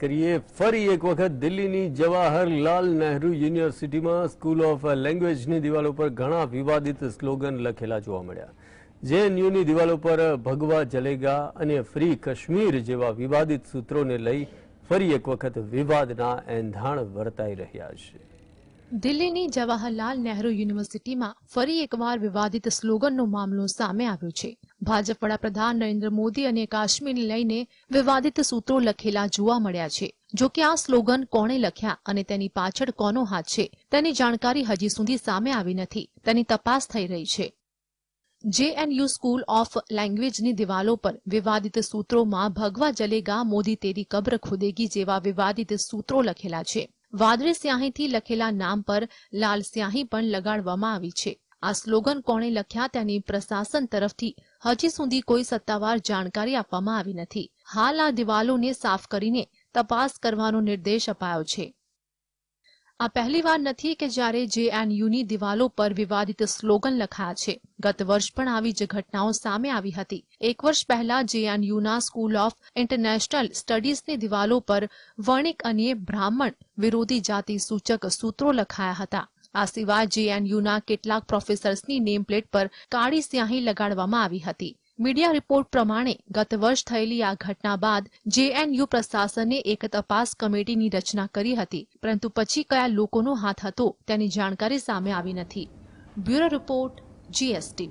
કરીએ ફરી એક વખત દિલ્હીની જવાહરલાલ નહેરુ યુનિવર્સિટીમાં સ્કૂલ ઓફ લેંગ્વેજની દિવાલો પર ઘણા વિવાદિત સ્લોગન લખેલા જોવા મળ્યા જેએનયુની દિવાલો પર ભગવા જલેગા અને ફ્રી કાશ્મીર જેવા વિવાદિત સૂત્રોને લઈ ફરી એક વખત વિવાદના એંધાણ વર્તાઈ રહ્યા છે દિલ્હીની જવાહરલાલ નહેરુ યુનિવર્સિટીમાં ફરી એકવાર વિવાદિત સ્લોગનનો મામલો સામે આવ્યો છે ભાજપ વડાપ્રધાન નરેન્દ્ર મોદી અને કાશ્મીરને લઈને વિવાદિત સૂત્રો લખેલા જોવા મળ્યા છે જો કે આ સ્લોગન કોણે લખ્યા અને તેની પાછળ કોનો હાથ છે તેની જાણકારી હજી સુધી સામે આવી નથી તેની તપાસ થઈ રહી છે જેએનયુ સ્કૂલ ઓફ લેંગ્વેજની દિવાલો પર વિવાદિત સૂત્રોમાં ભગવા જલેગા મોદી તેરી કબ્ર ખુદેગી જેવા વિવાદિત સૂત્રો લખેલા છે વાદળી સ્યાહીથી લખેલા નામ પર લાલ સ્યાહી પણ લગાડવામાં આવી છે આ સ્લોગન કોણે લખ્યા તેની પ્રશાસન તરફથી હજી સુધી કોઈ સત્તાવાર જાણકારી આપવામાં આવી નથી હાલ આ દિવાલોને સાફ કરીને તપાસ કરવાનો નિર્દેશ અપાયો છે આ પહેલીવાર નથી કે જ્યારે જેએનયુની દિવાલો પર વિવાદિત સ્લોગન લખાયા છે ગત વર્ષ પણ આવી જ ઘટનાઓ સામે આવી હતી એક વર્ષ પહેલા જેએનયુના સ્કૂલ ઓફ ઇન્ટરનેશનલ સ્ટડીઝની દિવાલો પર વર્ણિક અને બ્રાહ્મણ વિરોધી જાતિ સૂચક સૂત્રો લખાયા હતા આ સિવાય જેએનયુના કેટલાક પ્રોફેસર્સની નેમ પ્લેટ પર કાળી સ્યાહી લગાડવામાં આવી હતી મીડિયા રિપોર્ટ પ્રમાણે ગત વર્ષ થયેલી આ ઘટના બાદ જેએનયુ પ્રશાસને એક તપાસ કમિટીની રચના કરી હતી પરંતુ પછી કયા લોકોનો હાથ હતો તેની જાણકારી સામે આવી નથી બ્યુરો રિપોર્ટ જીએસટી